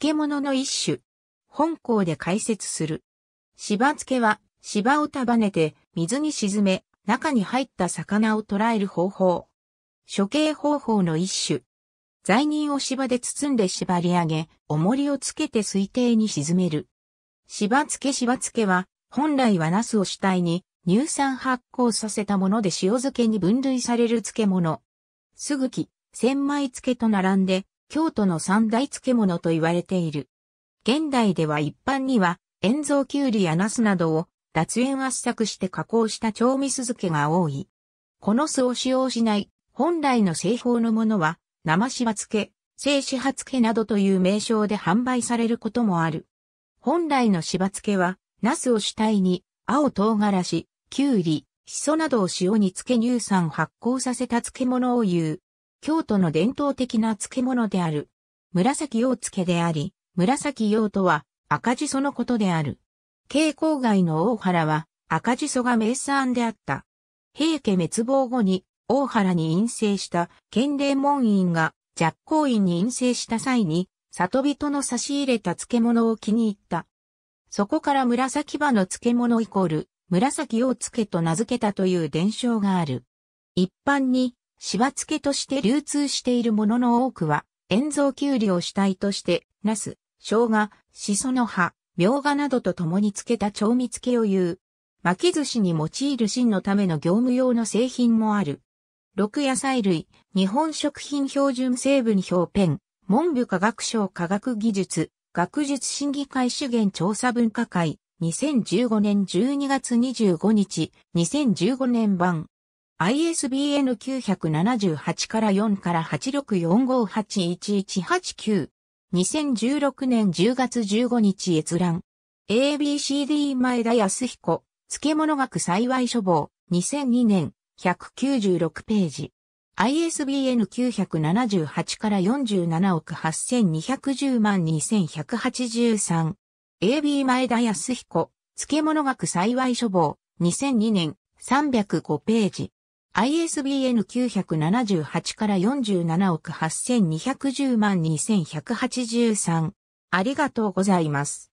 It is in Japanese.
漬物の一種。本校で解説する。芝漬けは、芝を束ねて水に沈め、中に入った魚を捕らえる方法。処刑方法の一種。罪人を芝で包んで縛り上げ、重りをつけて水底に沈める。芝漬け芝漬けは、本来はナスを主体に乳酸発酵させたもので塩漬けに分類される漬物。すぐき、千枚漬けと並んで、京都の三大漬物と言われている。現代では一般には、塩蔵きゅうりやナスなどを脱塩圧搾して加工した調味酢漬けが多い。この酢を使用しない本来の製法のものは、生しば漬け、生しは漬けなどという名称で販売されることもある。本来のしば漬けは、ナスを主体に、青唐辛子、きゅうり、しソなどを塩に漬け乳酸発酵させた漬物を言う。京都の伝統的な漬物である。紫洋漬であり、紫洋とは赤じそのことである。慶光街の大原は赤じそが名産であった。平家滅亡後に大原に陰性した県令門院が若光院に陰性した際に里人の差し入れた漬物を気に入った。そこから紫葉の漬物イコール紫洋漬と名付けたという伝承がある。一般に芝付けとして流通しているものの多くは、塩蔵きゅうりを主体として、茄子、生姜、シソの葉、みょうがなどと共に漬けた調味漬けを言う。巻き寿司に用いる芯のための業務用の製品もある。6野菜類、日本食品標準成分表ペン、文部科学省科学技術、学術審議会主言調査分科会、2015年12月25日、2015年版。ISBN 978から4から8 6 4 5 8 1 1 8 9 2016年10月15日閲覧。ABCD 前田康彦、漬物学幸い処方、2002年、196ページ。ISBN 978から47億8210万2183。AB 前田康彦、漬物学幸い処方、2002年、305ページ。ISBN 978から47億8210万2183。ありがとうございます。